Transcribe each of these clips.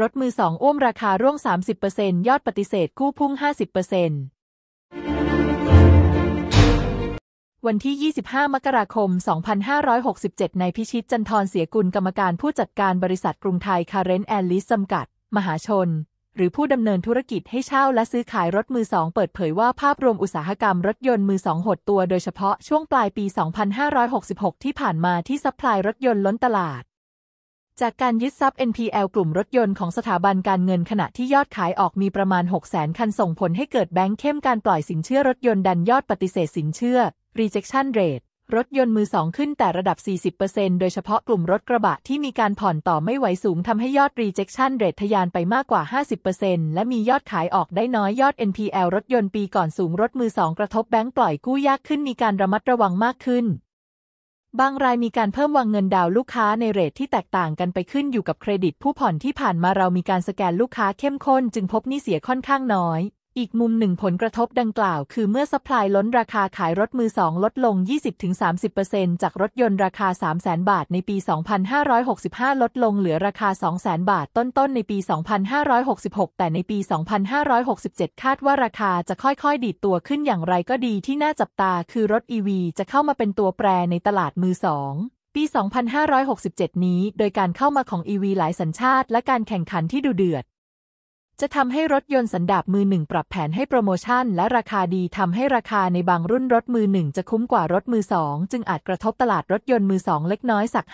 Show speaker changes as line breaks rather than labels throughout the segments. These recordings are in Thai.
รถมือสองอ้วมราคาร่วง 30%ยอดปฏิเสธกู้พุ่ง 50%วันที่ 25 มกราคม 2567 ในพิชิตจันทร์เสียกุลกรรมการผู้จัดการบริษัทกรุงไทยคาร์เรนแอนลิสจำกัด มหาชนหรือผู้ดำเนินธุรกิจให้เช่าและซื้อขายรถมือสองเปิดเผยว่าภาพรวมอุตสาหกรรมรถยนต์มือสองหดตัวโดยเฉพาะช่วงปลายปี 2566 ที่ผ่านมาที่ซัพพลายรถยนต์ล้นตลาดจากการยึดทรัพย์ NPL กลุ่มรถยนต์ของสถาบันการเงินขณะที่ยอดขายออกมีประมาณ 6 0แสนคันส่งผลให้เกิดแบงค์เข้มการปล่อยสินเชื่อรถยนต์ดันยอดปฏิเสธสินเชื่อ rejection rate รถยนต์มือสองขึ้นแต่ระดับ 40%โดยเฉพาะกลุ่มรถกระบะที่มีการผ่อนต่อไม่ไหวสูงทำให้ยอด rejection rate ทะยานไปมากกว่า 50%และมียอดขายออกได้น้อยยอด NPL รถยนต์ปีก่อนสูงรถมือสองกระทบแบงค์ปล่อยกู้ยากขึ้นมีการระมัดระวังมากขึ้นบางรายมีการเพิ่มวางเงินดาวลูกค้าในเรทที่แตกต่างกันไปขึ้นอยู่กับเครดิตผู้ผ่อนที่ผ่านมาเรามีการสแกนลูกค้าเข้มข้น จึงพบนี่เสียค่อนข้างน้อยอีกมุมหนึ่งผลกระทบดังกล่าวคือเมื่อสป라이ล้นราคาขายรถมือสองลดลง20-30%จากรถยนต์ราคา300,000บาทในปี2565ลดลงเหลือราคา200,000บาทต้นๆในปี2566แต่ในปี2567คาดว่าราคาจะค่อยๆดีดตัวขึ้นอย่างไรก็ดีที่น่าจับตาคือรถอีวีจะเข้ามาเป็นตัวแปรในตลาดมือสองปี2567นี้โดยการเข้ามาของอีวีหลายสัญชาติและการแข่งขันที่ดูเดือดจะทำให้รถยนต์สันดาปมือหนึ่งปรับแผนให้โปรโมชั่นและราคาดีทำให้ราคาในบางรุ่นรถมือหนึ่งจะคุ้มกว่ารถมือสองจึงอาจกระทบตลาดรถยนต์มือสองเล็กน้อยสัก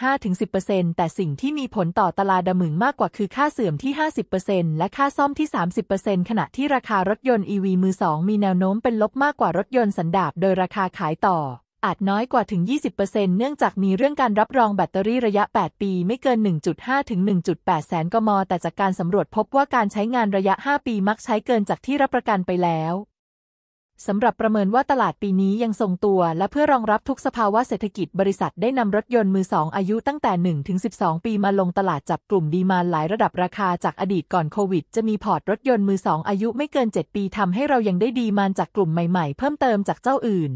5-10%แต่สิ่งที่มีผลต่อตลาดดมึงมากกว่าคือค่าเสื่อมที่ 50%และค่าซ่อมที่ 30%ขณะที่ราคารถยนต์ EV มือสองมีแนวโน้มเป็นลบมากกว่ารถยนต์สันดาปโดยราคาขายต่ออาจน้อยกว่าถึง 20%เนื่องจากมีเรื่องการรับรองแบตเตอรี่ระยะ 8 ปีไม่เกิน 1.5 ถึง 1.8 แสนกมแต่จากการสำรวจพบว่าการใช้งานระยะ 5 ปีมักใช้เกินจากที่รับประกันไปแล้ว สำหรับประเมินว่าตลาดปีนี้ยังทรงตัว และเพื่อรองรับทุกสภาวะเศรษฐกิจบริษัท ได้นำรถยนต์มือสองอายุตั้งแต่1-12 ปีมาลงตลาดจับกลุ่มดีมาหลายระดับราคาจากอดีตก่อนโควิดจะมีพอร์ตรถยนต์มือสองอายุไม่เกิน 7 ปีทำให้เรายังได้ดีมานจากกลุ่มใหม่ ๆ เพิ่มเติมจากเจ้าอื่น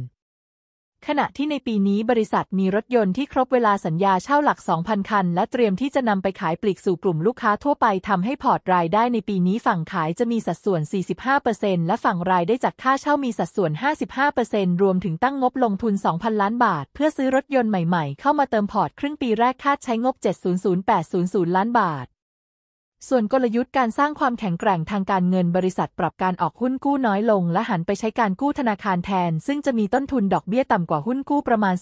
ขณะที่ในปีนี้บริษัทมีรถยนต์ที่ครบเวลาสัญญาเช่าหลัก 2,000 คัน และเตรียมที่จะนำไปขายปลีกสู่กลุ่มลูกค้าทั่วไป ทำให้พอร์ตรายได้ในปีนี้ฝั่งขายจะมีสัดส่วน 45%และฝั่งรายได้จากค่าเช่ามีสัดส่วน 55%รวมถึงตั้งงบลงทุน 2,000 ล้านบาท เพื่อซื้อรถยนต์ใหม่ๆ เข้ามาเติมพอร์ตครึ่งปีแรกคาดใช้งบ 70080ล้านบาทส่วนกลยุทธ์การสร้างความแข็งแกร่งทางการเงินบริษัทปรับการออกหุ้นกู้น้อยลง และหันไปใช้การกู้ธนาคารแทน ซึ่งจะมีต้นทุนดอกเบี้ยต่ำกว่าหุ้นกู้ประมาณ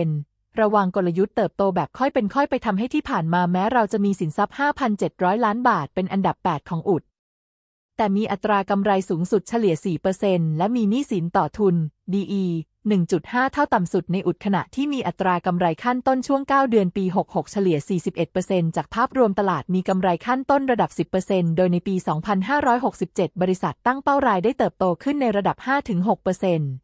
2%ระวังกลยุทธ์เติบโตแบบค่อยเป็นค่อยไปทำให้ที่ผ่านมาแม้ เราจะมีสินทรัพย์ 5,700 ล้านบาทเป็นอันดับ 8 ของอุด แต่มีอัตรากำไรสูงสุดเฉลี่ย 4%และมีหนี้สินต่อทุน DE 1.5 เท่าต่ำสุดในอุดขณะที่มีอัตรากำไรขั้นต้นช่วง 9 เดือนปี 66 เฉลี่ย 41%จากภาพรวมตลาดมีกำไรขั้นต้นระดับ 10%โดยในปี 2567 บริษัทตั้งเป้ารายได้เติบโตขึ้นในระดับ 5-6%